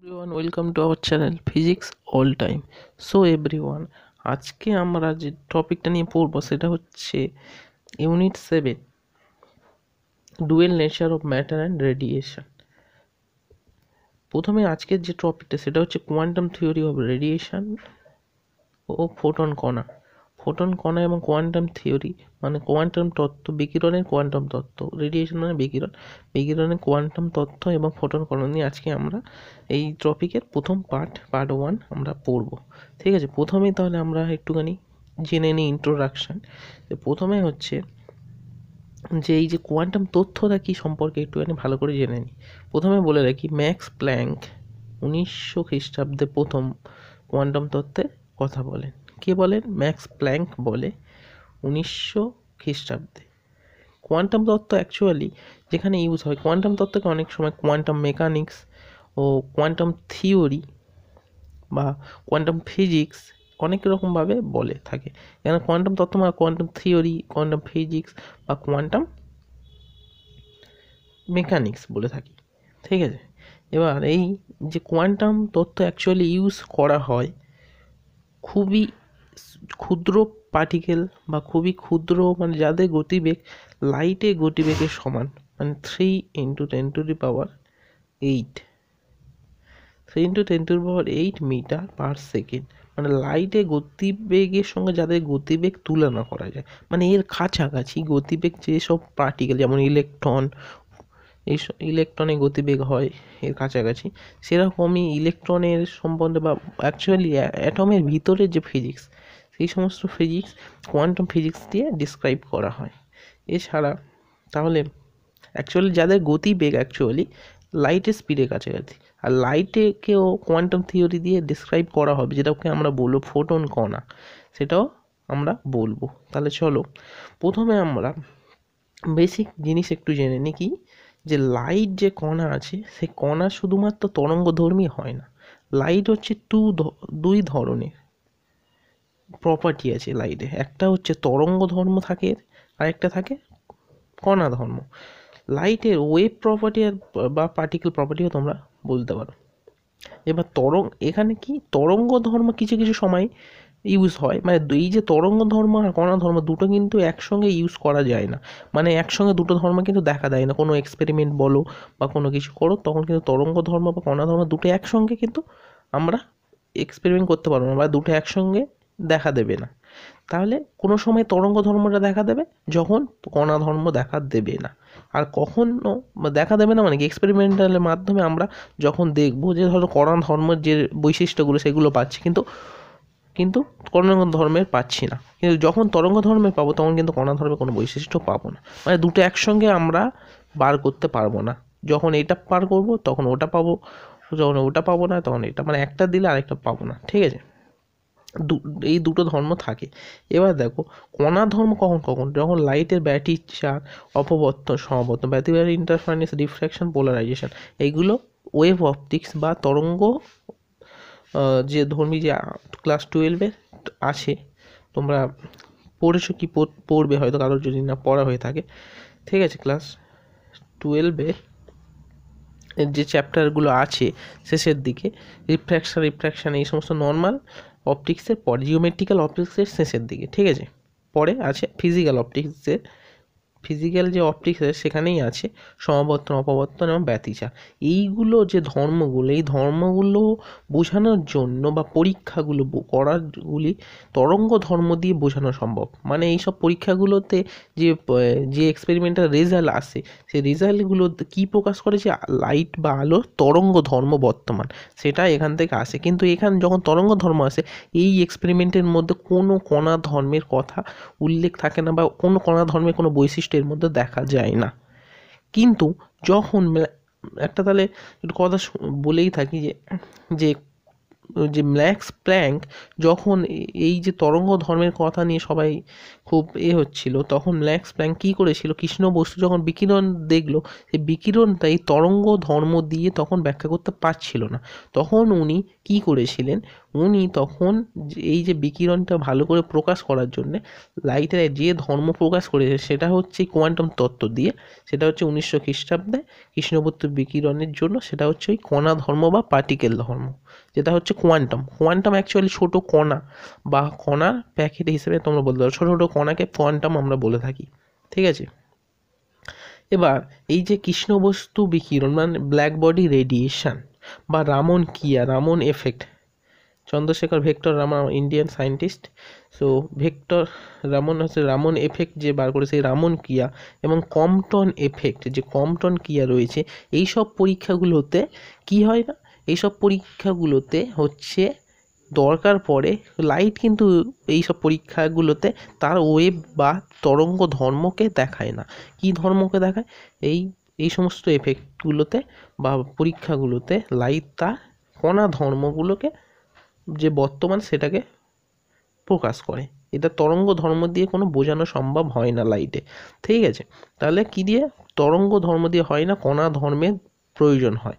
Everyone welcome to our channel physics all time so everyone আজকে আমরা যে টপিকটা নিয়ে পড়বো সেটা হচ্ছে unit seven dual nature of matter and radiation প্রথমে আজকের যে টপিকটা সেটা হচ্ছে কোয়ান্টাম থিওরি অফ রেডিয়েশন ও ফোটন কণা ফোটন কণা এবং কোয়ান্টাম থিওরি মানে কোয়ান্টাম তত্ত্ব বিকিরণের কোয়ান্টাম তত্ত্ব রেডিয়েশন মানে বিকিরণ বিকিরণের কোয়ান্টাম তত্ত্ব এবং ফোটন কণা নিয়ে আজকে আমরা এই টপিকের প্রথম পার্ট পার্ট ওয়ান আমরা পড়ব ঠিক আছে প্রথমেই তাহলে আমরা একটুখানি জেনে নিই ইন্ট্রোডাকশান প্রথমে হচ্ছে যে এই যে কোয়ান্টাম তথ্যটা কী সম্পর্কে একটুখানি ভালো করে জেনে নিই প্রথমে বলে রাখি ম্যাক্স প্ল্যাঙ্ক উনিশশো খ্রিস্টাব্দে প্রথম কোয়ান্টাম তত্ত্বে কথা বলেন কে বলেন ম্যাক্স প্ল্যাঙ্ক বলে উনিশশো খ্রিস্টাব্দে কোয়ান্টাম তত্ত্ব অ্যাকচুয়ালি যেখানে ইউজ হয় কোয়ান্টাম তত্ত্বকে অনেক সময় কোয়ান্টাম মেকানিক্স ও কোয়ান্টাম থিওরি বা কোয়ান্টাম ফিজিক্স অনেক রকমভাবে বলে থাকে এখানে কোয়ান্টাম তত্ত্ব মানে কোয়ান্টাম থিওরি কোয়ান্টাম ফিজিক্স বা কোয়ান্টাম মেকানিক্স বলে থাকি ঠিক আছে এবার এই যে কোয়ান্টাম তত্ত্ব অ্যাকচুয়ালি ইউজ করা হয় খুবই ক্ষুদ্র পার্টিকেল বা খুবই ক্ষুদ্র মানে যাদের গতিবেগ লাইটে গতিবেগের সমান মানে three into ten to the power eight three into ten to power eight metre per second মানে লাইটে গতিবেগের সঙ্গে যাদের গতিবেগ তুলনা করা যায় মানে এর কাছাকাছি গতিবেগ যেসব পার্টিকেল যেমন ইলেকট্রন এই ইলেকট্রনে গতিবেগ হয় এর কাছাকাছি সেরকমই ইলেকট্রনের সম্বন্ধে বা অ্যাকচুয়ালি অ্যাটমের ভিতরে যে ফিজিক্স সেই সমস্ত ফিজিক্স কোয়ান্টাম ফিজিক্স দিয়ে ডিসক্রাইব করা হয় এছাড়া তাহলে অ্যাকচুয়ালি যাদের গতিবেগ অ্যাকচুয়ালি লাইটের স্পিডের কাছাকাছি আর লাইটেকেও কোয়ান্টাম থিওরি দিয়ে ডিসক্রাইব করা হবে যেটাকে আমরা বলবো ফোটন কণা সেটাও আমরা বলবো তাহলে চলো প্রথমে আমরা বেসিক জিনিস একটু জেনে নিই কি যে লাইট যে কণা আছে সেই কণা শুধুমাত্র তরঙ্গধর্মী হয় না লাইট হচ্ছে টু দুই ধরনের প্রপার্টি আছে লাইটে একটা হচ্ছে তরঙ্গ ধর্ম থাকে আরেকটা থাকে কণা ধর্ম লাইটের ওয়েভ প্রপার্টি আর বা পার্টিকেল প্রপার্টিও তোমরা বলতে পারো এবার তরঙ্গ এখানে কি তরঙ্গ ধর্ম কিছু কিছু সময় ইউজ হয় মানে এই যে তরঙ্গ ধর্ম আর কণা ধর্ম দুটো কিন্তু একসঙ্গে ইউজ করা যায় না মানে একসঙ্গে দুটো ধর্ম কিন্তু দেখা দেয় না কোনো এক্সপেরিমেন্ট বলো বা কোনো কিছু করো তখন কিন্তু তরঙ্গ ধর্ম বা কণা ধর্ম দুটো একসঙ্গে কিন্তু আমরা এক্সপেরিমেন্ট করতে পারবো না বা দুটো একসঙ্গে দেখা দেবে না তাহলে কোনো সময় তরঙ্গ ধর্মটা দেখা দেবে যখন কণা ধর্ম দেখা দেবে না আর কখনও দেখা দেবে না মানে কি এক্সপেরিমেন্টালের মাধ্যমে আমরা যখন দেখব যে ধরো কণা ধর্মের যে বৈশিষ্ট্যগুলো সেগুলো পাচ্ছি কিন্তু কিন্তু তরঙ্গ ধর্মের পাচ্ছি না কিন্তু যখন তরঙ্গ ধর্মে পাবো তখন কিন্তু কণা ধর্মে কোনো বৈশিষ্ট্য পাবো না মানে দুটো একসঙ্গে আমরা বার করতে পারবো না যখন এটা পার করব তখন ওটা পাবো যখন ওটা পাবো না তখন এটা মানে একটা দিলে আরেকটা পাবো না ঠিক আছে এই দুটো ধর্ম থাকে এবার দেখো কণা ধর্ম কখন কখন যখন লাইটের ব্যাটি চার অপবর্তন সমাবর্তন ব্যাটিব্যারি ইন্টারফারেন্স রিফ্র্যাকশন পোলারাইজেশন এইগুলো ওয়েভ অপটিক্স বা তরঙ্গ যে ধর্মী যে ক্লাস টুয়েলভে আছে তোমরা পড়েছো কি পড়বে হয়তো কারোর যদি না পড়া হয়ে থাকে ঠিক আছে ক্লাস টুয়েলভে যে চ্যাপ্টারগুলো আছে শেষের দিকে রিফ্র্যাকশান রিফ্র্যাকশান এই সমস্ত নর্মাল অপটিক্সের পরে জিওমেট্রিক্যাল অপটিক্সের শেষের দিকে ঠিক আছে পরে আছে ফিজিক্যাল অপটিক্সের ফিজিক্যাল যে আছে সেখানেই আছে সমাবর্তন অপবর্তন এবং ব্যতিচার এইগুলো যে ধর্মগুলো এই ধর্মগুলো বোঝানোর জন্য বা পরীক্ষাগুলো করারগুলি তরঙ্গ ধর্ম দিয়ে বোঝানো সম্ভব মানে এইসব পরীক্ষাগুলোতে যে যে এক্সপেরিমেন্টাল রেজাল্ট আসে সেই রেজাল্টগুলো কী প্রকাশ করে যে লাইট বা আলোর তরঙ্গ ধর্ম বর্তমান সেটা এখান থেকে আসে কিন্তু এখান যখন তরঙ্গ ধর্ম আসে এই এক্সপেরিমেন্টের মধ্যে কোনো কণা ধর্মের কথা উল্লেখ থাকে না বা কোনো কণা ধর্মের কোনো বৈশিষ্ট্য মানুষটির মধ্যে দেখা যায় না কিন্তু যখন একটা তাহলে কথা বলেই থাকি যে যে যে ম্যাক্স প্ল্যাঙ্ক যখন এই যে তরঙ্গ ধর্মের কথা নিয়ে সবাই খুব এ হচ্ছিল তখন ম্যাক্স প্ল্যাঙ্ক কী করেছিল কৃষ্ণ বসু যখন বিকিরণ দেখলো সেই বিকিরণটা এই তরঙ্গ ধর্ম দিয়ে তখন ব্যাখ্যা করতে পারছিল না তখন উনি কি করেছিলেন উনি তখন এই যে বিকিরণটা ভালো করে প্রকাশ করার জন্যে লাইটের যে ধর্ম প্রকাশ করেছে সেটা হচ্ছে কোয়ান্টাম তত্ত্ব দিয়ে সেটা হচ্ছে উনিশশো খ্রিস্টাব্দে কৃষ্ণবস্তু বিকিরণের জন্য সেটা হচ্ছে ওই কণা ধর্ম বা পার্টিকেল ধর্ম যেটা হচ্ছে কোয়ান্টাম কোয়ান্টাম অ্যাকচুয়ালি ছোটো কণা বা কণা প্যাকেট হিসেবে তোমরা বলতে পারো ছোটো ছোটো কণাকে আমরা বলে থাকি ঠিক আছে এবার এই যে কৃষ্ণবস্তু বিকিরণ মানে ব্ল্যাক বডি রেডিয়েশন বা রামন কিয়া রামন এফেক্ট চন্দ্রশেখর ভেক্টর রামা Indian scientist so vector Ramon হচ্ছে রামন এফেক্ট যে বার করেছে রামন ক্রিয়া এবং কমটন এফেক্ট যে কমটন ক্রিয়া রয়েছে এই সব পরীক্ষাগুলোতে কি হয় না এইসব পরীক্ষাগুলোতে হচ্ছে দরকার পড়ে লাইট কিন্তু এই সব পরীক্ষাগুলোতে তার ওয়েব বা তরঙ্গ ধর্মকে দেখায় না কি ধর্মকে দেখায় এই এই সমস্ত এফেক্টগুলোতে বা পরীক্ষাগুলোতে লাইট তা কণা ধর্মগুলোকে যে বর্তমান সেটাকে প্রকাশ করে এটা তরঙ্গ ধর্ম দিয়ে কোনো বোঝানো সম্ভব হয় না লাইটে ঠিক আছে তাহলে কি দিয়ে তরঙ্গ ধর্ম দিয়ে হয় না কণা ধর্মের প্রয়োজন হয়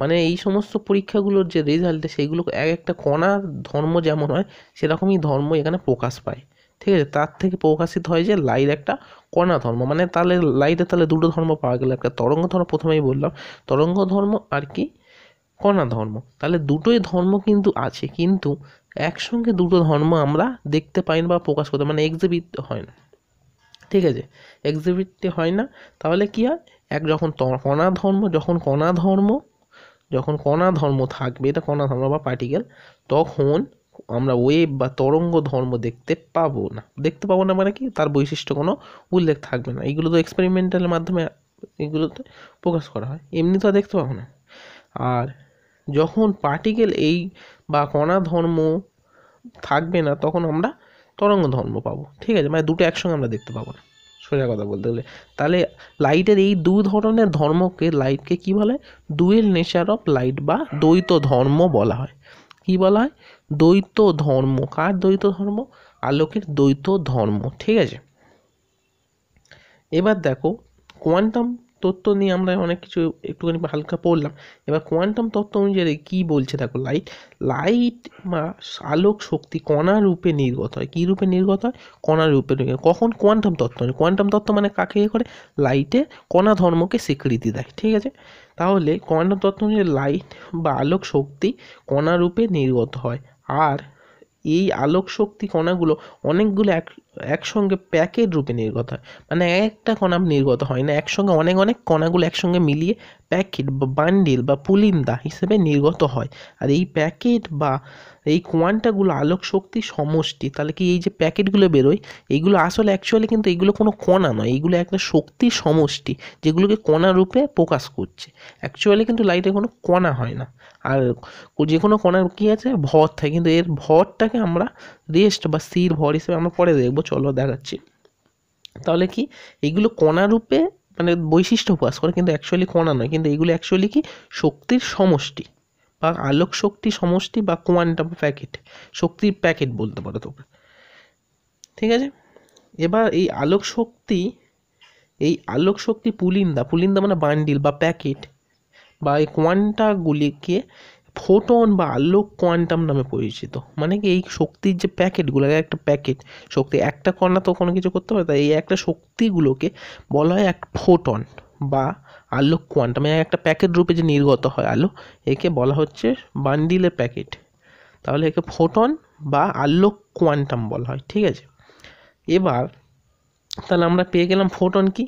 মানে এই সমস্ত পরীক্ষাগুলোর যে রেজাল্ট সেইগুলো এক একটা কণার ধর্ম যেমন হয় সেরকমই ধর্ম এখানে প্রকাশ পায় ঠিক আছে তার থেকে প্রকাশিত হয় যে লাইট একটা কণা ধর্ম মানে তাহলে লাইটে তাহলে দুটো ধর্ম পাওয়া গেল একটা তরঙ্গ ধর্ম প্রথমেই বললাম তরঙ্গ ধর্ম আর কি কণা ধর্ম তাহলে দুটোই ধর্ম কিন্তু আছে কিন্তু একসঙ্গে দুটো ধর্ম আমরা দেখতে পাই না বা প্রকাশ করতে মানে এক্সিবিট হয় না ঠিক আছে এক্সিবিটটি হয় না তাহলে কী হয় এক যখন কণা ধর্ম যখন কণা ধর্ম যখন কণা ধর্ম থাকবে এটা কণা ধর্ম বা পার্টিকেল তখন আমরা ওয়েভ বা তরঙ্গ ধর্ম দেখতে পাবো না দেখতে পাবো না মানে কি তার বৈশিষ্ট্য কোনো উল্লেখ থাকবে না এগুলো তো এক্সপেরিমেন্টালের মাধ্যমে এগুলোতে প্রকাশ করা হয় এমনি তো দেখতে পাবো না আর যখন পার্টিকেল এই বা কণা ধর্ম থাকবে না তখন আমরা তরঙ্গ ধর্ম পাবো ঠিক আছে মানে দুটো একসঙ্গে আমরা দেখতে পাবো না সোজা কথা বলতে গেলে তাহলে লাইটের এই দু ধরনের ধর্মকে লাইটকে কি বলে দুয়েল নেচার অফ লাইট বা দ্বৈত ধর্ম বলা হয় কি বলা হয় দ্বৈত ধর্ম কার দ্বৈত ধর্ম আলোকের দ্বৈত ধর্ম ঠিক আছে এবার দেখো কোয়ান্টাম তত্ত্ব নিয়ে আমরা অনেক কিছু একটুখানি হালকা পড়লাম এবার কোয়ান্টাম তত্ত্ব অনুযায়ী কী বলছে দেখো লাইট লাইট বা আলোক শক্তি কণা রূপে নির্গত হয় কী রূপে নির্গত হয় কণা রূপে কখন কোয়ান্টাম তত্ত্ব মানে কোয়ান্টাম তত্ত্ব মানে কাকে করে লাইটে কণা ধর্মকে স্বীকৃতি দেয় ঠিক আছে তাহলে কোয়ান্টাম তত্ত্ব অনুযায়ী লাইট বা আলোক শক্তি কণা রূপে নির্গত হয় আর এই আলোক শক্তি কণাগুলো অনেকগুলো এক একসঙ্গে প্যাকেট রূপে নির্গত হয় মানে একটা কণা নির্গত হয় না একসঙ্গে অনেক অনেক কণাগুলো একসঙ্গে মিলিয়ে প্যাকেট বা বান্ডিল বা পুলিন্দা হিসেবে নির্গত হয় আর এই প্যাকেট বা এই কোয়ান্টাগুলো আলোক শক্তি সমষ্টি তাহলে কি এই যে প্যাকেটগুলো বেরোয় এইগুলো আসলে অ্যাকচুয়ালি কিন্তু এগুলো কোনো কণা নয় এগুলো একটা শক্তি সমষ্টি যেগুলোকে কণা রূপে প্রকাশ করছে অ্যাকচুয়ালি কিন্তু লাইটে কোনো কণা হয় না আর যে কোনো কণার কী আছে ভর থাকে কিন্তু এর ভরটাকে আমরা রেস্ট বা স্থির ভর হিসেবে আমরা পরে দেখবো চলো দেখাচ্ছি তাহলে কি এইগুলো কণারূপে মানে বৈশিষ্ট্য প্রকাশ করে কিন্তু অ্যাকচুয়ালি কণা নয় কিন্তু এগুলো অ্যাকচুয়ালি কি শক্তির সমষ্টি বা আলোক শক্তি সমষ্টি বা কোয়ান্টাম প্যাকেট শক্তির প্যাকেট বলতে পারো তোমরা ঠিক আছে এবার এই আলোক শক্তি এই আলোক শক্তি পুলিন্দা পুলিন্দা মানে বান্ডিল বা প্যাকেট বা এই কোয়ান্টাগুলিকে ফোটন বা আলোক কোয়ান্টাম নামে পরিচিত মানে কি এই শক্তির যে প্যাকেটগুলো একটা প্যাকেট শক্তি একটা কণা তো কোনো কিছু করতে পারে তাই এই একটা শক্তিগুলোকে বলা হয় এক ফোটন বা আলোক কোয়ান্টাম মানে একটা প্যাকেট রূপে যে নির্গত হয় আলো একে বলা হচ্ছে বান্ডিলের প্যাকেট তাহলে একে ফোটন বা আলোক কোয়ান্টাম বলা হয় ঠিক আছে এবার তাহলে আমরা পেয়ে গেলাম ফোটন কি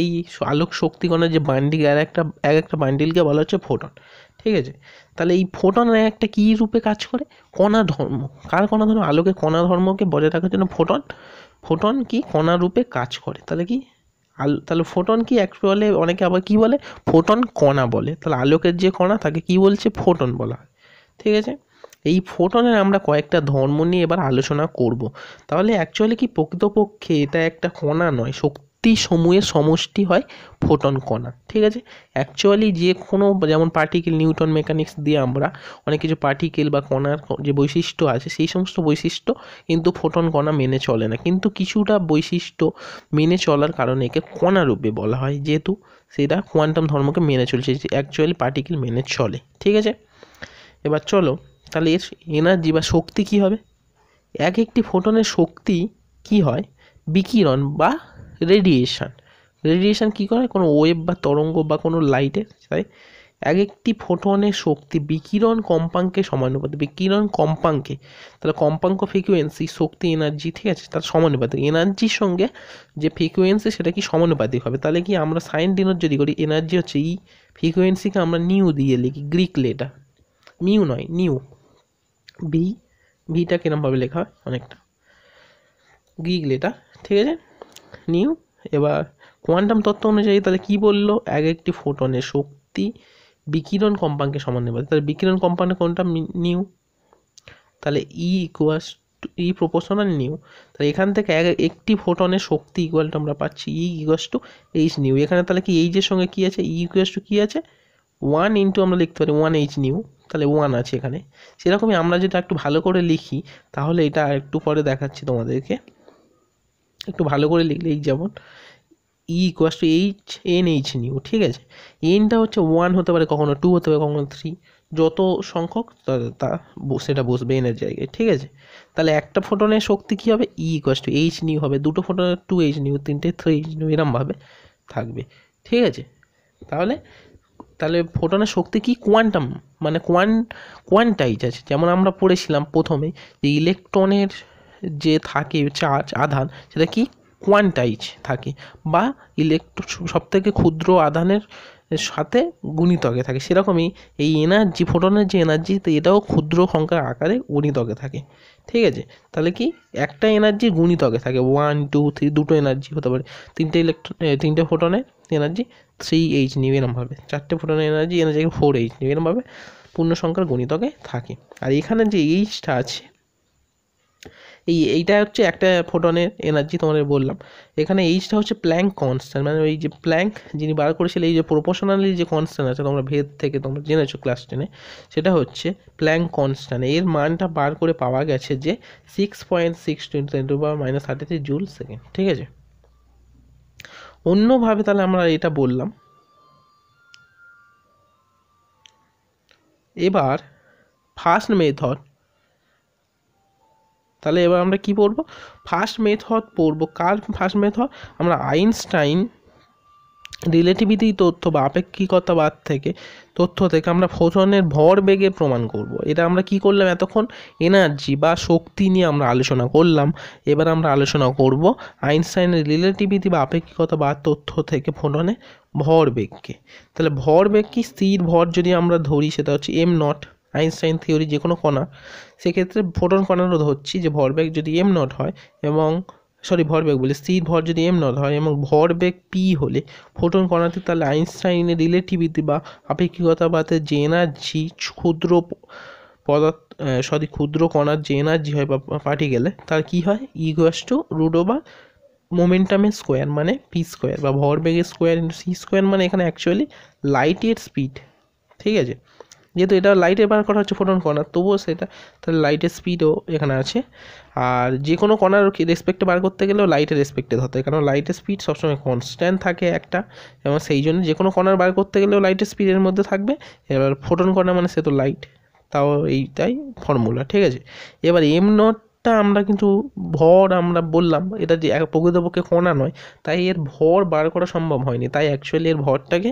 এই আলোক শক্তিগণের যে বান্ডিল এক একটা এক একটা বান্ডিলকে বলা হচ্ছে ফোটন ঠিক আছে তাহলে এই ফোটন একটা কী রূপে কাজ করে কণা ধর্ম কার কণা ধর্ম আলোকে কণা ধর্মকে বজায় রাখার জন্য ফোটন ফোটন কি কণা রূপে কাজ করে তাহলে কি আলো তাহলে ফোটন কি এক বলে অনেকে আবার কি বলে ফোটন কণা বলে তাহলে আলোকের যে কণা তাকে কি বলছে ফোটন বলা হয় ঠিক আছে এই ফোটনের আমরা কয়েকটা ধর্ম নিয়ে এবার আলোচনা করব তাহলে অ্যাকচুয়ালি কি প্রকৃতপক্ষে এটা একটা কণা নয় শক্তি শক্তি সমূহের সমষ্টি হয় ফোটন কণা ঠিক আছে অ্যাকচুয়ালি যে কোনো যেমন পার্টিকেল নিউটন মেকানিক্স দিয়ে আমরা অনেক কিছু পার্টিকেল বা কণার যে বৈশিষ্ট্য আছে সেই সমস্ত বৈশিষ্ট্য কিন্তু ফোটন কণা মেনে চলে না কিন্তু কিছুটা বৈশিষ্ট্য মেনে চলার কারণে একে কণারূপে বলা হয় যেহেতু সেটা কোয়ান্টাম ধর্মকে মেনে চলছে যে অ্যাকচুয়ালি পার্টিকেল মেনে চলে ঠিক আছে এবার চলো তাহলে এর এনার্জি বা শক্তি কী হবে এক একটি ফোটনের শক্তি কি হয় বিকিরণ বা রেডিয়েশান রেডিয়েশান কী করে কোনো ওয়েব বা তরঙ্গ বা কোনো লাইটের তাই এক একটি ফোটনের শক্তি বিকিরণ কম্পাঙ্কে সমানুপাতিক বিকিরণ কম্পাঙ্কে তাহলে কম্পাঙ্ক ফ্রিকুয়েন্সি শক্তি এনার্জি ঠিক আছে তার সমানুপাতিক এনার্জির সঙ্গে যে ফ্রিকুয়েন্সি সেটা কি সমানুপাতিক হবে তাহলে কি আমরা সাইন ডিনোট যদি করি এনার্জি হচ্ছে ই e, ফ্রিকুয়েন্সিকে আমরা নিউ দিয়ে লিখি গ্রিক লেটা মিউ নয় নিউ ভি ভিটা কীরমভাবে লেখা হয় অনেকটা গ্রিক লেটা ঠিক আছে নিউ এবার কোয়ান্টাম তত্ত্ব অনুযায়ী তাহলে কি বললো এক একটি ফোটনের শক্তি বিকিরণ কম্পাঙ্কের সমান নেবে তাহলে বিকিরণ কম্পাঙ্ক কোনটা নিউ তাহলে E equals to E proportional nu তাহলে এখান থেকে এক একটি ফোটনের শক্তি ইকুয়ালটা আমরা পাচ্ছি E equals to H nu এখানে তাহলে কি এইচের সঙ্গে কী আছে ই ইকুয়াস টু কী আছে ওয়ান ইন্টু আমরা লিখতে পারি ওয়ান এইচ নিউ তাহলে ওয়ান আছে এখানে সেরকমই আমরা যেটা একটু ভালো করে লিখি তাহলে এটা একটু পরে দেখাচ্ছি তোমাদেরকে একটু ভালো করে লিখলে এই যেমন E equals to H N H nu ঠিক আছে এনটা হচ্ছে ওয়ান হতে পারে কখনো টু হতে পারে কখনো থ্রি যত সংখ্যক তা সেটা বসবে এনের জায়গায় ঠিক আছে তাহলে একটা ফোটনের শক্তি কী হবে E equals to H nu হবে দুটো ফোটনের টু এইচ নিউ তিনটে থ্রি এইচ নিউ এরমভাবে থাকবে ঠিক আছে তাহলে তাহলে ফোটনের শক্তি কি কোয়ান্টাম মানে কোয়ান কোয়ান্টাইজ আছে যেমন আমরা পড়েছিলাম প্রথমে যে ইলেকট্রনের যে থাকে চার্জ আধান সেটা কি কোয়ান্টাইজ থাকে বা ইলেকট্রো সবথেকে ক্ষুদ্র আধানের সাথে গুণিতকে থাকে সেরকমই এই এনার্জি ফোটনের যে এনার্জি এটাও ক্ষুদ্র সংখ্যার আকারে গুণিতকে থাকে ঠিক আছে তাহলে কি একটা এনার্জি গুণিতকে থাকে ওয়ান টু থ্রি দুটো এনার্জি হতে পারে তিনটে ইলেকট্রন তিনটে ফোটনের এনার্জি থ্রি এইচ নিবে এরমভাবে চারটে ফোটনের এনার্জি এনার্জি ফোর এইচ নিবে এরমভাবে পূর্ণ সংখ্যার গুণিতকে থাকে আর এখানে যে এইচটা আছে এই এইটা হচ্ছে একটা ফোটনের এনার্জি তোমাদের বললাম এখানে এইচটা হচ্ছে প্ল্যাঙ্ক কনস্ট্যান্ট মানে ওই যে প্ল্যাঙ্ক যিনি বার করেছিল এই যে প্রপোশনালি যে কনস্ট্যান্ট আছে তোমরা ভেদ থেকে তোমরা জেনেছো ক্লাস টেনে সেটা হচ্ছে প্ল্যাঙ্ক কনস্ট্যান্ট এর মানটা বার করে পাওয়া গেছে যে six point six twenty two বা minus thirty three joule second ঠিক আছে অন্যভাবে তাহলে আমরা এটা বললাম এবার ফার্স্ট মেথড তাহলে এবার আমরা কি পড়বো ফার্স্ট মেথড পড়ব কার ফার্স্ট মেথড আমরা আইনস্টাইন রিলেটিভিটি তথ্য বা আপেক্ষিকতাবাদ থেকে তথ্য থেকে আমরা ফোটনের ভর বেগে প্রমাণ করব। এটা আমরা কি করলাম এতক্ষণ এনার্জি বা শক্তি নিয়ে আমরা আলোচনা করলাম এবার আমরা আলোচনা করব আইনস্টাইনের রিলেটিভিটি বা আপেক্ষিকতাবাদ তথ্য থেকে ফোটনে ভর বেগকে তাহলে ভর বেগ কি স্থির ভর যদি আমরা ধরি সেটা হচ্ছে এম নট আইনস্টাইন থিওরি যে কোনো কণা সেক্ষেত্রে ফোটন কণারোধ হচ্ছে যে ভরবেগ যদি এম নট হয় এবং সরি ভরবেগ বলে স্থির ভর যদি এম নট হয় এবং ভরবেগ পি হলে ফোটন কণাতে তাহলে আইনস্টাইনের রিলেটিভিটি বা আপেক্ষিকতাবাদে যে এনার্জি ক্ষুদ্র পদার্থ সরি ক্ষুদ্র কণার যে এনার্জি হয় বা গেলে তার কি হয় ইগোয়াস টু রুডো বা মোমেন্টামের স্কোয়ার মানে পি স্কোয়ার বা ভরবেগের স্কোয়ার ইন্টু সি স্কোয়ার মানে এখানে অ্যাকচুয়ালি লাইটের স্পিড ঠিক আছে যেহেতু এটা লাইটে বার করা হচ্ছে ফোটন কণা তবুও সেটা তাহলে লাইটের স্পিডও এখানে আছে আর যে কোনো কণার রেসপেক্টে বার করতে গেলেও লাইটের রেসপেক্টে ধরতে হয় কারণ লাইটের স্পিড সবসময় কনস্ট্যান্ট থাকে একটা এবং সেই জন্য যে কোনো কণার বার করতে গেলেও লাইটের স্পিডের মধ্যে থাকবে এবার ফোটন কণা মানে সে তো লাইট তাও এইটাই ফর্মুলা ঠিক আছে এবার এম নটটা আমরা কিন্তু ভর আমরা বললাম এটা যে প্রকৃতপক্ষে কণা নয় তাই এর ভর বার করা সম্ভব হয়নি তাই অ্যাকচুয়ালি এর ভরটাকে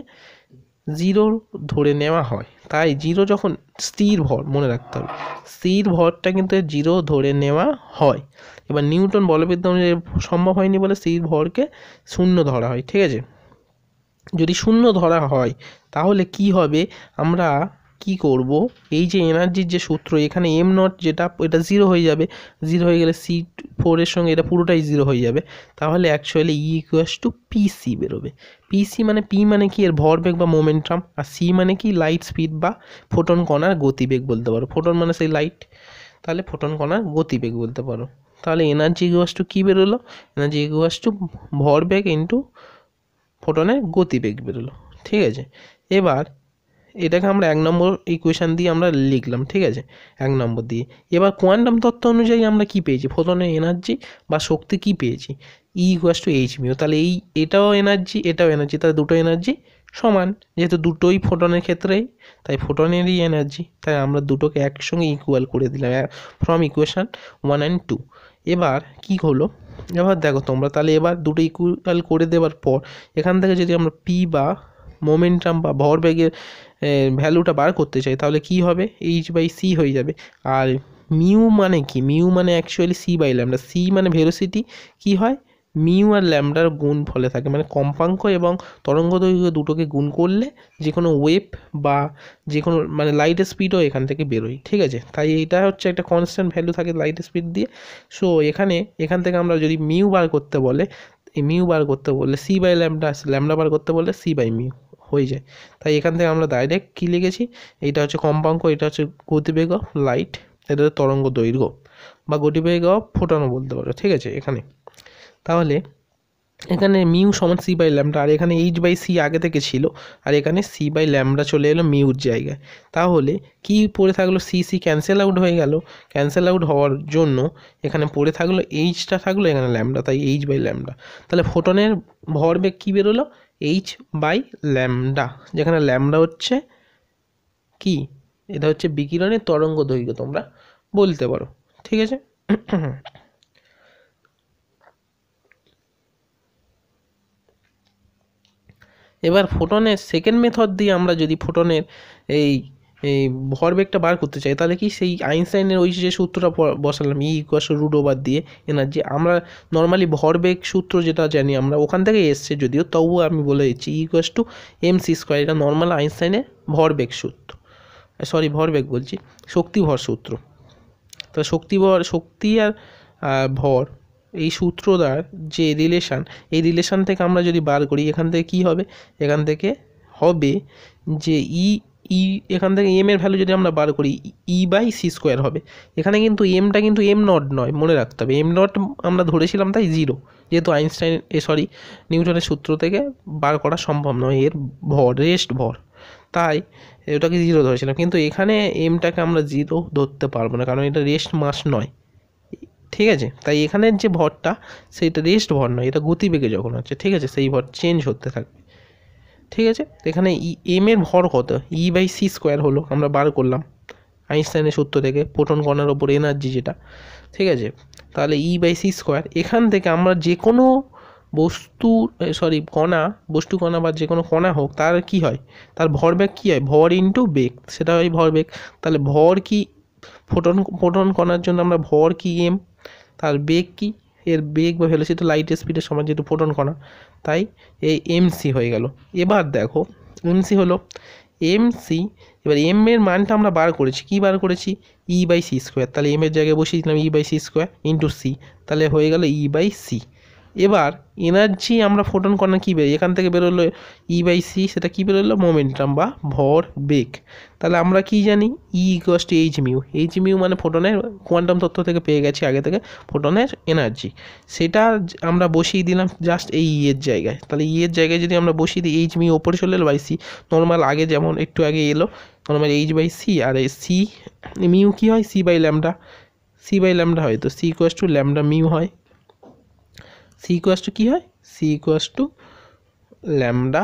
জিরো ধরে নেওয়া হয় তাই জিরো যখন স্থির ভর মনে রাখতে হবে স্থির ভরটা কিন্তু জিরো ধরে নেওয়া হয় এবার নিউটন বলবিদ্যা অনুযায়ী সম্ভব হয়নি বলে স্থির ভরকে শূন্য ধরা হয় ঠিক আছে যদি শূন্য ধরা হয় তাহলে কি হবে আমরা কি করব এই যে এনার্জির যে সূত্র এখানে এম নট যেটা এটা জিরো হয়ে যাবে জিরো হয়ে গেলে সি ফোরের সঙ্গে এটা পুরোটাই জিরো হয়ে যাবে তাহলে actually E equals to C বেরোবে পিসি মানে পি মানে কি এর ভরবেগ বা মোমেন্টাম আর সি মানে কি লাইট স্পিড বা ফোটন কণার গতিবেগ বলতে পারো ফোটন মানে সেই লাইট তাহলে ফোটন কণার গতিবেগ বলতে পারো তাহলে এনার্জি ইকুয়াস টু কী বেরোলো এনার্জি ইকুয়াস টু ভরবেগ ইন্টু ফোটনের গতিবেগ বেরোলো ঠিক আছে এবার এটাকে আমরা এক নম্বর ইকুয়েশান দিয়ে আমরা লিখলাম ঠিক আছে এক নম্বর দিয়ে এবার কোয়ান্টাম তত্ত্ব অনুযায়ী আমরা কি পেয়েছি ফোটনের এনার্জি বা শক্তি কি পেয়েছি E equals to H mu তাহলে এই এটাও এনার্জি এটাও এনার্জি তাহলে দুটো এনার্জি সমান যেহেতু দুটোই ফোটনের ক্ষেত্রেই তাই ফোটনেরই এনার্জি তাই আমরা দুটোকে একসঙ্গে ইকুয়াল করে দিলাম from equation one and two এবার কি হলো এবার দেখো তোমরা তাহলে এবার দুটো ইকুয়াল করে দেওয়ার পর এখান থেকে যদি আমরা পি বা মোমেন্টাম বা ভরবেগের ভ্যালুটা বার করতে চাই তাহলে কি হবে এইচ বাই সি হয়ে যাবে আর মিউ মানে কি মিউ মানে অ্যাকচুয়ালি সি বাই আমরা সি মানে ভেরোসিটি কি হয় মিউ আর ল্যামডার গুণ ফলে থাকে মানে কম্পাঙ্ক এবং তরঙ্গ দৈর্ঘ্য দুটোকে গুণ করলে যে কোনো ওয়েভ বা যে কোনো মানে লাইটের স্পিডও এখান থেকে বেরোয় ঠিক আছে তাই এটা হচ্ছে একটা কনস্ট্যান্ট ভ্যালু থাকে লাইটের স্পিড দিয়ে সো এখানে এখান থেকে আমরা যদি মিউ বার করতে বলে এই মিউ বার করতে বললে সি বাই ল্যামডা ল্যামডা বার করতে বললে সি বাই মিউ হয়ে যায় তাই এখান থেকে আমরা ডাইরেক্ট কী লিখেছি এটা হচ্ছে কম্পাঙ্ক এটা হচ্ছে গতিবেগ অফ লাইট এটা তরঙ্গ দৈর্ঘ্য বা গতিবেগ অফ ফোটানো বলতে পারো ঠিক আছে এখানে তাহলে এখানে মিউ সমান সি বাই ল্যামডা আর এখানে এইচ বাই সি আগে থেকে ছিল আর এখানে সি বাই ল্যামডা চলে এলো মিউর জায়গায় তাহলে কি পড়ে থাকলো সি সি ক্যান্সেল আউট হয়ে গেল ক্যান্সেল আউট হওয়ার জন্য এখানে পড়ে থাকলো এইচটা থাকলো এখানে ল্যামডা তাই এইচ বাই ল্যামডা তাহলে ফোটনের ভরবেগ কী বেরোলো এইচ বাই ল্যামডা যেখানে ল্যামডা হচ্ছে কি এটা হচ্ছে বিকিরণের তরঙ্গ দৈর্ঘ্য তোমরা বলতে পারো ঠিক আছে এবার ফোটনের সেকেন্ড মেথড দিয়ে আমরা যদি ফোটনের এই এই ভরবেগটা বার করতে চাই তাহলে কি সেই আইনস্টাইনের ওই যে সূত্রটা বসালাম ই ইকুয়াস রুট ওভার দিয়ে এনার্জি আমরা নর্মালি ভরবেগ সূত্র যেটা জানি আমরা ওখান থেকে এসছে যদিও তবুও আমি বলে দিচ্ছি E equals to M C square এটা নর্মাল আইনস্টাইনের ভরবেগ সূত্র সরি ভরবেগ বলছি শক্তিভর সূত্র তো শক্তিভর শক্তি আর ভর এই সূত্র দ্বারা যে রিলেশান এই রিলেশান থেকে আমরা যদি বার করি এখান থেকে কি হবে এখান থেকে হবে যে ই e, ই e, এখান থেকে এম এর ভ্যালু যদি আমরা বার করি ই বাই সি স্কোয়ার হবে এখানে কিন্তু এমটা কিন্তু এম নট নয় মনে রাখতে হবে এম নট আমরা ধরেছিলাম তাই জিরো যেহেতু আইনস্টাইন এ সরি নিউটনের সূত্র থেকে বার করা সম্ভব নয় এর ভর রেস্ট ভর তাই ওটাকে জিরো ধরেছিলাম কিন্তু এখানে এমটাকে আমরা জিরো ধরতে পারবো না কারণ এটা রেস্ট মাস নয় ঠিক আছে তাই এখানের যে ভরটা সেটা রেস্ট ভর নয় এটা গতিবেগে যখন হচ্ছে ঠিক আছে সেই ভর চেঞ্জ হতে থাকবে ঠিক আছে এখানে ই এম এর ভর কত ই বাই সি স্কোয়ার হলো আমরা বার করলাম আইনস্টাইনের সূত্র থেকে প্রোটন কণার ওপর এনার্জি যেটা ঠিক আছে তাহলে ই বাই সি স্কোয়ার এখান থেকে আমরা যে কোনো বস্তু সরি কণা বস্তু কণা বা যে কোনো কণা হোক তার কি হয় তার ভরবেগ কী হয় ভর ইনটু বেগ সেটা হয় ভরবেগ তাহলে ভর কি ফোটন ফোটন কণার জন্য আমরা ভর কি এম তার বেগ কি এর বেগ বা ভেলোসিটি লাইট স্পিডের সমান যেহেতু ফোটন কণা তাই এই এমসি হয়ে গেল এবার দেখো এমসি হলো এমসি এবার এম এর মানটা আমরা বার করেছি কি বার করেছি ই বাই সি স্কোয়ার তাহলে এম এর জায়গায় বসিয়ে দিলাম E by C square into C তাহলে হয়ে গেল ই বাই সি এবার এনার্জি আমরা ফোটন কণা কী বেরোই এখান থেকে বেরোলো ই বাই সি সেটা কী বেরোলো মোমেন্টাম বা ভর বেগ তাহলে আমরা কি জানি E equals to H mu H mu মানে ফোটনের কোয়ান্টাম তত্ত্ব থেকে পেয়ে গেছি আগে থেকে ফোটনের এনার্জি সেটা আমরা বসিয়ে দিলাম জাস্ট এই ইয়ের e জায়গায় তাহলে ইয়ের e জায়গায় যদি আমরা বসিয়ে দিই এইচ মিউ ওপরে চলে এলো বাই সি নর্মাল আগে যেমন একটু আগে এলো নর্মাল এইচ বাই সি আর এই সি মিউ কী হয় C by lambda C by lambda হয় তো C equals to lambda mu হয় সি ইকুয়াস টু কী হয় C equals to lambda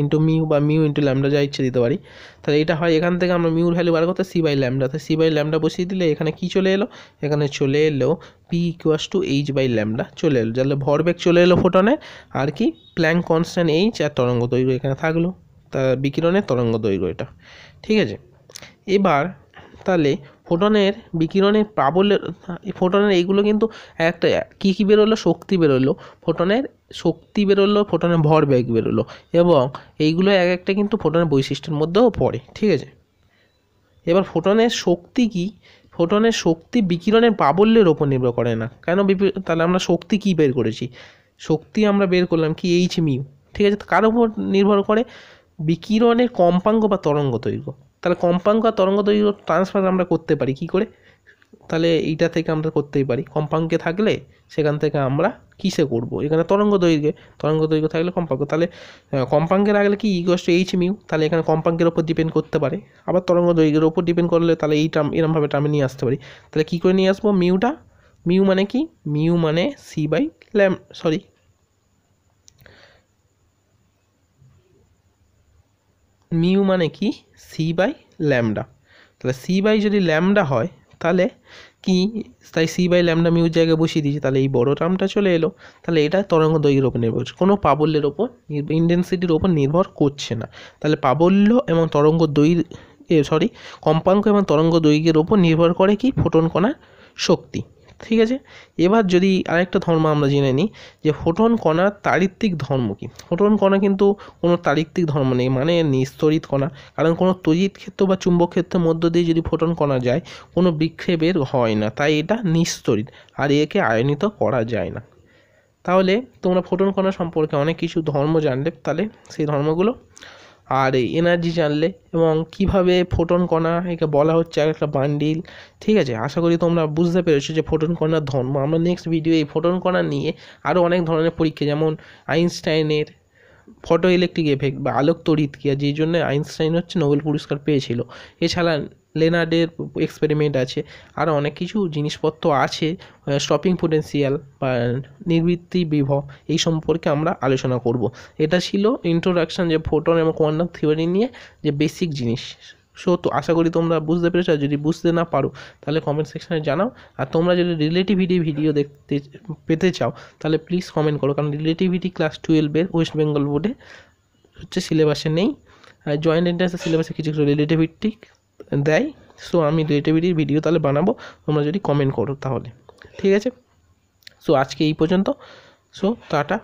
into mu বা মিউ ইন্টু ল্যামডা যা ইচ্ছে দিতে পারি তাহলে এটা হয় এখান থেকে আমরা মিউর ভ্যালু বার করতে সি বাই ল্যামডা তাই সি বাই ল্যামডা বসিয়ে দিলে এখানে কি চলে এলো এখানে চলে এলো P equals to H by lambda চলে এলো যাহলে ভরবেগ চলে এলো ফোটনে আর কি প্ল্যাং কনস্ট্যান্ট এইচ আর তরঙ্গ দৈর্ঘ্য এখানে থাকলো তা বিকিরণের তরঙ্গ দৈর্ঘ্য এটা ঠিক আছে এবার তাহলে ফোটনের বিকিরণের প্রাবল্য ফোটনের এইগুলো কিন্তু একটা কী কী বেরোলো শক্তি বেরোলো ফোটনের শক্তি বেরোলো ফোটনের বেগ বেরোলো এবং এইগুলো এক একটা কিন্তু ফোটনের বৈশিষ্ট্যের মধ্যেও পড়ে ঠিক আছে এবার ফোটনের শক্তি কি ফোটনের শক্তি বিকিরণের প্রাবল্যের ওপর নির্ভর করে না কেন তাহলে আমরা শক্তি কী বের করেছি শক্তি আমরা বের করলাম কি এইচ মিউ ঠিক আছে কার উপর নির্ভর করে বিকিরণের কম্পাঙ্গ বা তরঙ্গ তৈরি তাহলে কম্পাঙ্ক আর তরঙ্গ দৈর্ঘ্য ট্রান্সফার আমরা করতে পারি কি করে তাহলে এইটা থেকে আমরা করতেই পারি কম্পাঙ্কে থাকলে সেখান থেকে আমরা কিসে করব এখানে তরঙ্গ দৈর্ঘ্যে তরঙ্গ দৈর্ঘ্য থাকলে কম্পাঙ্ক তাহলে কম্পাঙ্কে রাখলে কি ইগোস টু এইচ মিউ তাহলে এখানে কম্পাঙ্কের ওপর ডিপেন্ড করতে পারে আবার তরঙ্গ দৈর্ঘ্যের ওপর ডিপেন্ড করলে তাহলে এই টার্ম এরমভাবে টার্মে নিয়ে আসতে পারি তাহলে কী করে নিয়ে আসবো মিউটা মিউ মানে কি মিউ মানে C by lam sorry mu মানে কি সি বাই ল্যামডা তাহলে সি বাই যদি ল্যামডা হয় তাহলে কি তাই সি বাই ল্যামডা মিউর জায়গায় বসিয়ে দিয়েছি তাহলে এই বড় টার্মটা চলে এলো তাহলে এটা তরঙ্গ দৈর্ঘ্যের ওপর নির্ভর কোনো পাবল্যের ওপর ইন্টেন্সিটির ওপর নির্ভর করছে না তাহলে পাবল্য এবং তরঙ্গ দৈর্ঘ্য সরি কম্পাঙ্ক এবং তরঙ্গ দৈর্ঘ্যের ওপর নির্ভর করে কি ফোটন কণার শক্তি ঠিক আছে এবার যদি আরেকটা ধর্ম আমরা জেনে নিই যে ফোটন কণার তারিত্বিক ধর্ম কি ফোটন কণা কিন্তু কোনো তারিত্বিক ধর্ম নেই মানে নিস্তরিত কণা কারণ কোনো তরিৎ ক্ষেত্র বা চুম্বক ক্ষেত্রের মধ্য দিয়ে যদি ফোটন কণা যায় কোনো বিক্ষেপের হয় না তাই এটা নিস্তরিত আর একে আয়নিত করা যায় না তাহলে তোমরা ফোটন কণা সম্পর্কে অনেক কিছু ধর্ম জানলে তাহলে সেই ধর্মগুলো আর এনার্জি জানলে এবং কিভাবে ফোটন কণা একে বলা হচ্ছে আর একটা বান্ডিল ঠিক আছে আশা করি তোমরা বুঝতে পেরেছো যে ফোটন কণার ধর্ম আমরা নেক্সট ভিডিও এই ফোটন কণা নিয়ে আরও অনেক ধরনের পরীক্ষা যেমন আইনস্টাইনের ফটো ইলেকট্রিক এফেক্ট বা আলোক তড়িৎ ক্রিয়া যেই জন্য আইনস্টাইন হচ্ছে নোবেল পুরস্কার পেয়েছিল এছাড়া লেনার্ডের এক্সপেরিমেন্ট আছে আরও অনেক কিছু জিনিসপত্র আছে স্টপিং পোটেন্সিয়াল বা নির্বৃত্তি বিভব এই সম্পর্কে আমরা আলোচনা করব এটা ছিল ইন্ট্রোডাকশান যে ফোটন এবং কোয়ান্টাম থিওরি নিয়ে যে বেসিক জিনিস সো তো আশা করি তোমরা বুঝতে পেরেছো যদি বুঝতে না পারো তাহলে কমেন্ট সেকশানে জানাও আর তোমরা যদি রিলেটিভিটি ভিডিও দেখতে পেতে চাও তাহলে প্লিজ কমেন্ট করো কারণ রিলেটিভিটি ক্লাস টুয়েলভের ওয়েস্ট বেঙ্গল বোর্ডে হচ্ছে সিলেবাসে নেই জয়েন্ট এন্ট্রান্সের সিলেবাসে কিছু কিছু রিলেটিভিটি দেয় সো আমি রিলেটিভিটির ভিডিও তাহলে বানাবো তোমরা যদি কমেন্ট করো তাহলে ঠিক আছে সো আজকে এই পর্যন্ত সো টাটা